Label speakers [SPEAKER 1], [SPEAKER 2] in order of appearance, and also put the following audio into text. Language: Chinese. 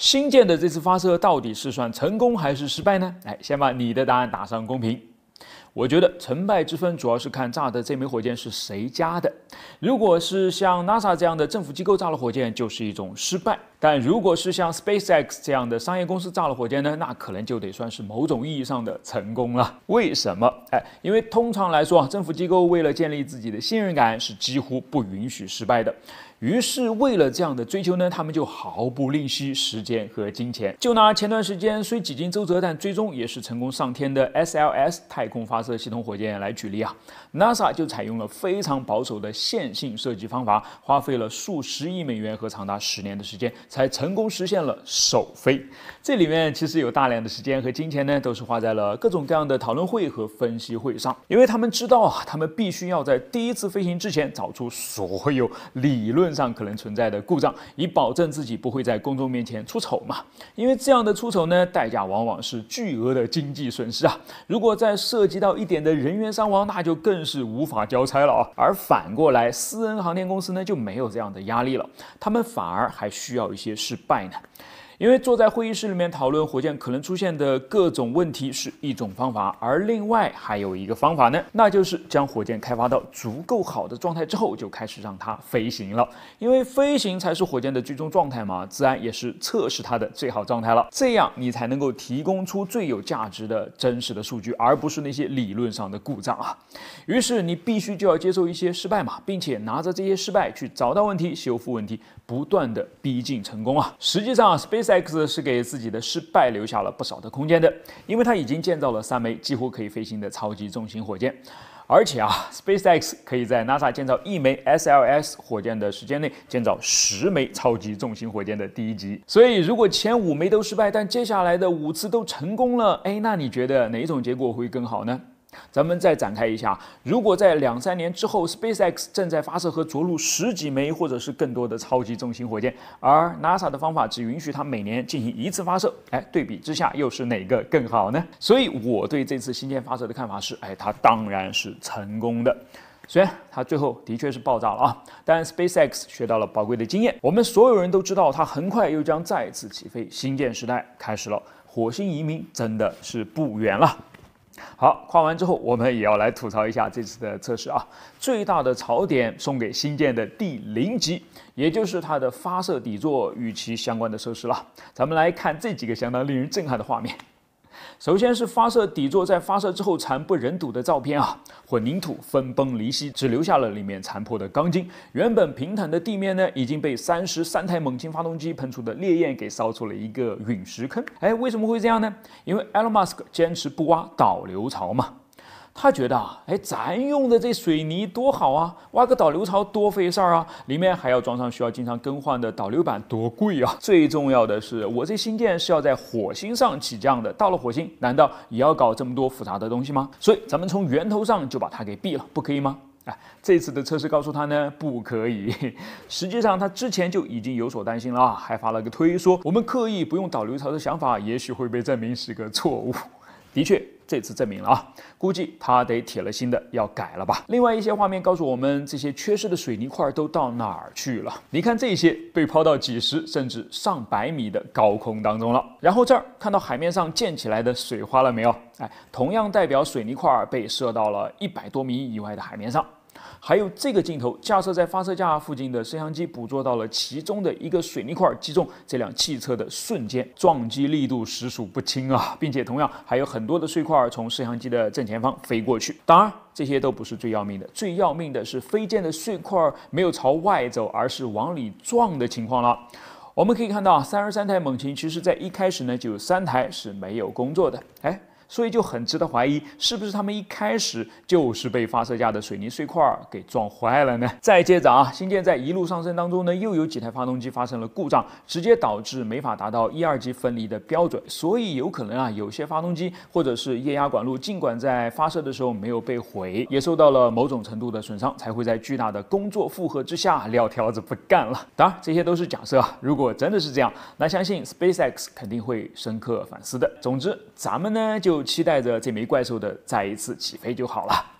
[SPEAKER 1] 新建的这次发射到底是算成功还是失败呢？哎，先把你的答案打上公屏。我觉得成败之分主要是看炸的这枚火箭是谁家的。如果是像 NASA 这样的政府机构炸了火箭，就是一种失败；但如果是像 SpaceX 这样的商业公司炸了火箭呢，那可能就得算是某种意义上的成功了。为什么？哎，因为通常来说啊，政府机构为了建立自己的信任感，是几乎不允许失败的。于是为了这样的追求呢，他们就毫不吝惜时间和金钱。就拿前段时间虽几经周折，但最终也是成功上天的 SLS 太空发发射系统火箭来举例啊，NASA 就采用了非常保守的线性设计方法，花费了数十亿美元和长达十年的时间，才成功实现了首飞。这里面其实有大量的时间和金钱呢，都是花在了各种各样的讨论会和分析会上。因为他们知道啊，他们必须要在第一次飞行之前找出所有理论上可能存在的故障，以保证自己不会在公众面前出丑嘛。因为这样的出丑呢，代价往往是巨额的经济损失啊。如果在涉及到一点的人员伤亡，那就更是无法交差了啊！而反过来，私人航天公司呢就没有这样的压力了，他们反而还需要一些失败呢。因为坐在会议室里面讨论火箭可能出现的各种问题是一种方法，而另外还有一个方法呢，那就是将火箭开发到足够好的状态之后，就开始让它飞行了。因为飞行才是火箭的最终状态嘛，自然也是测试它的最好状态了。这样你才能够提供出最有价值的真实的数据，而不是那些理论上的故障啊。于是你必须就要接受一些失败嘛，并且拿着这些失败去找到问题、修复问题，不断的逼近成功啊。实际上，Space。SpaceX 是给自己的失败留下了不少的空间的，因为它已经建造了三枚几乎可以飞行的超级重型火箭，而且啊，SpaceX 可以在 NASA 建造一枚 SLS 火箭的时间内建造十枚超级重型火箭的第一级。所以，如果前五枚都失败，但接下来的五次都成功了，哎，那你觉得哪种结果会更好呢？咱们再展开一下，如果在两三年之后，SpaceX 正在发射和着陆十几枚或者是更多的超级重型火箭，而 NASA 的方法只允许它每年进行一次发射，哎，对比之下又是哪个更好呢？所以我对这次新建发射的看法是，哎，它当然是成功的，虽然它最后的确是爆炸了啊，但 SpaceX 学到了宝贵的经验。我们所有人都知道，它很快又将再次起飞，星舰时代开始了，火星移民真的是不远了。好，夸完之后，我们也要来吐槽一下这次的测试啊。最大的槽点送给新建的第零级，也就是它的发射底座与其相关的设施了。咱们来看这几个相当令人震撼的画面。首先是发射底座在发射之后惨不忍睹的照片啊，混凝土分崩离析，只留下了里面残破的钢筋。原本平坦的地面呢，已经被三十三台猛禽发动机喷出的烈焰给烧出了一个陨石坑。哎，为什么会这样呢？因为 Elon Musk 坚持不挖导流槽嘛。他觉得啊，哎，咱用的这水泥多好啊，挖个导流槽多费事儿啊，里面还要装上需要经常更换的导流板，多贵啊！最重要的是，我这新店是要在火星上起降的，到了火星难道也要搞这么多复杂的东西吗？所以咱们从源头上就把它给毙了，不可以吗？哎，这次的测试告诉他呢，不可以。实际上他之前就已经有所担心了啊，还发了个推说我们刻意不用导流槽的想法，也许会被证明是个错误。的确。这次证明了啊，估计他得铁了心的要改了吧。另外一些画面告诉我们，这些缺失的水泥块都到哪儿去了？你看这些被抛到几十甚至上百米的高空当中了。然后这儿看到海面上溅起来的水花了没有？哎，同样代表水泥块被射到了一百多米以外的海面上。还有这个镜头，架设在发射架附近的摄像机捕捉到了其中的一个水泥块击中这辆汽车的瞬间，撞击力度实属不轻啊！并且同样还有很多的碎块从摄像机的正前方飞过去。当然，这些都不是最要命的，最要命的是飞溅的碎块没有朝外走，而是往里撞的情况了。我们可以看到，三十三台猛禽其实在一开始呢就有三台是没有工作的。哎。所以就很值得怀疑，是不是他们一开始就是被发射架的水泥碎块给撞坏了呢？再接着啊，星舰在一路上升当中呢，又有几台发动机发生了故障，直接导致没法达到一二级分离的标准。所以有可能啊，有些发动机或者是液压管路，尽管在发射的时候没有被毁，也受到了某种程度的损伤，才会在巨大的工作负荷之下撂挑子不干了。当然，这些都是假设啊。如果真的是这样，那相信 SpaceX 肯定会深刻反思的。总之，咱们呢就。期待着这枚怪兽的再一次起飞就好了。